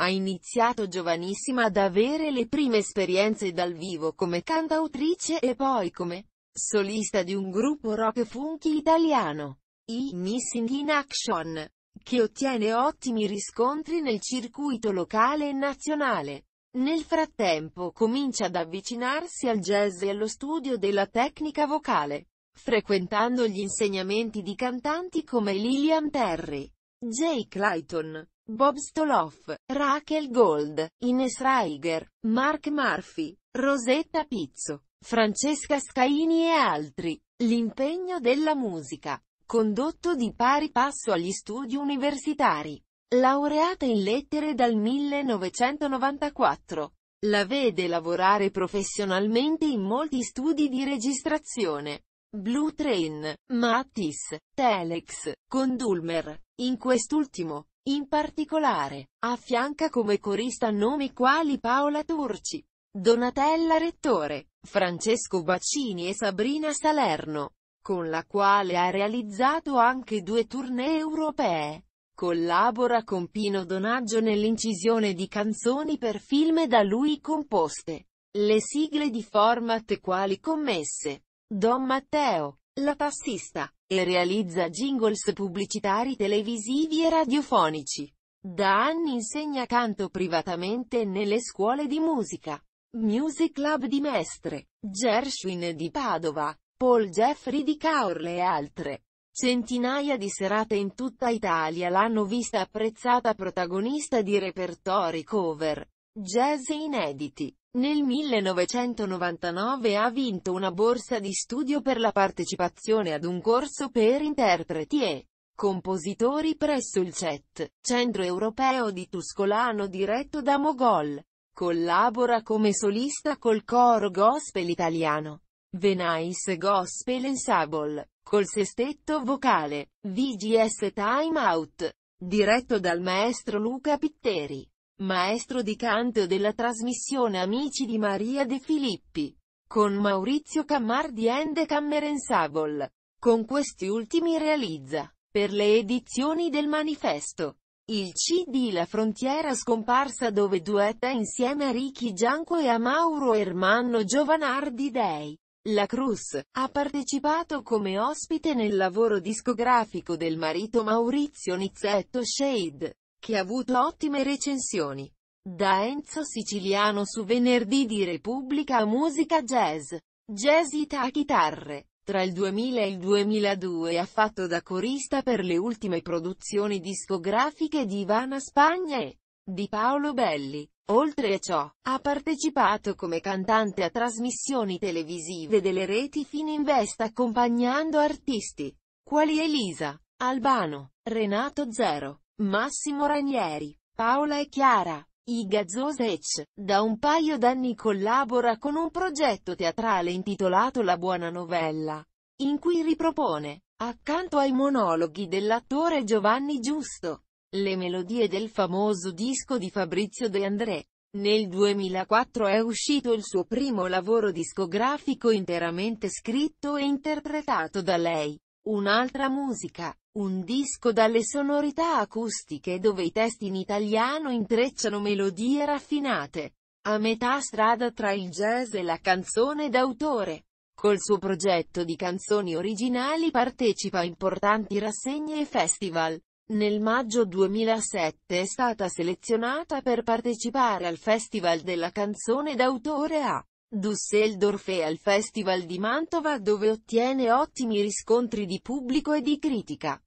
Ha iniziato giovanissima ad avere le prime esperienze dal vivo come cantautrice e poi come solista di un gruppo rock funky italiano, i Missing in Action, che ottiene ottimi riscontri nel circuito locale e nazionale. Nel frattempo comincia ad avvicinarsi al jazz e allo studio della tecnica vocale, frequentando gli insegnamenti di cantanti come Lillian Terry, Jay Clayton, Bob Stoloff, Rachel Gold, Ines Reiger, Mark Murphy, Rosetta Pizzo, Francesca Scaini e altri. L'impegno della musica. Condotto di pari passo agli studi universitari. Laureata in lettere dal 1994. La vede lavorare professionalmente in molti studi di registrazione. Blue Train, Matisse, Telex, Condulmer. In quest'ultimo, in particolare, affianca come corista nomi quali Paola Turci, Donatella Rettore, Francesco Baccini e Sabrina Salerno, con la quale ha realizzato anche due tournée europee. Collabora con Pino Donaggio nell'incisione di canzoni per film da lui composte. Le sigle di format quali commesse. Don Matteo, la tassista, e realizza jingles pubblicitari televisivi e radiofonici. Da anni insegna canto privatamente nelle scuole di musica. Music Club di Mestre, Gershwin di Padova, Paul Jeffrey di Caorle e altre. Centinaia di serate in tutta Italia l'hanno vista apprezzata protagonista di repertori cover, jazz inediti, nel 1999 ha vinto una borsa di studio per la partecipazione ad un corso per interpreti e compositori presso il CET, Centro Europeo di Tuscolano diretto da Mogol. Collabora come solista col coro gospel italiano, Venice Gospel Ensemble, col sestetto vocale, VGS Time Out, diretto dal maestro Luca Pitteri maestro di canto della trasmissione Amici di Maria De Filippi, con Maurizio Cammardi and Cammerensable. Con questi ultimi realizza, per le edizioni del manifesto, il CD La Frontiera Scomparsa dove duetta insieme a Ricky Gianco e a Mauro Ermanno Giovanardi Dei. La Cruz, ha partecipato come ospite nel lavoro discografico del marito Maurizio Nizzetto Shade che ha avuto ottime recensioni. Da Enzo Siciliano su Venerdì di Repubblica a Musica Jazz. Jazz a chitarre. Tra il 2000 e il 2002 ha fatto da corista per le ultime produzioni discografiche di Ivana Spagna e di Paolo Belli. Oltre a ciò, ha partecipato come cantante a trasmissioni televisive delle reti Fininvest accompagnando artisti quali Elisa, Albano, Renato Zero, Massimo Ranieri, Paola e Chiara. Iga Zosec, da un paio d'anni collabora con un progetto teatrale intitolato La Buona Novella, in cui ripropone, accanto ai monologhi dell'attore Giovanni Giusto, le melodie del famoso disco di Fabrizio De André. Nel 2004 è uscito il suo primo lavoro discografico interamente scritto e interpretato da lei, Un'altra musica, un disco dalle sonorità acustiche dove i testi in italiano intrecciano melodie raffinate. A metà strada tra il jazz e la canzone d'autore. Col suo progetto di canzoni originali partecipa a importanti rassegne e festival. Nel maggio 2007 è stata selezionata per partecipare al Festival della canzone d'autore a Düsseldorf e al Festival di Mantova dove ottiene ottimi riscontri di pubblico e di critica.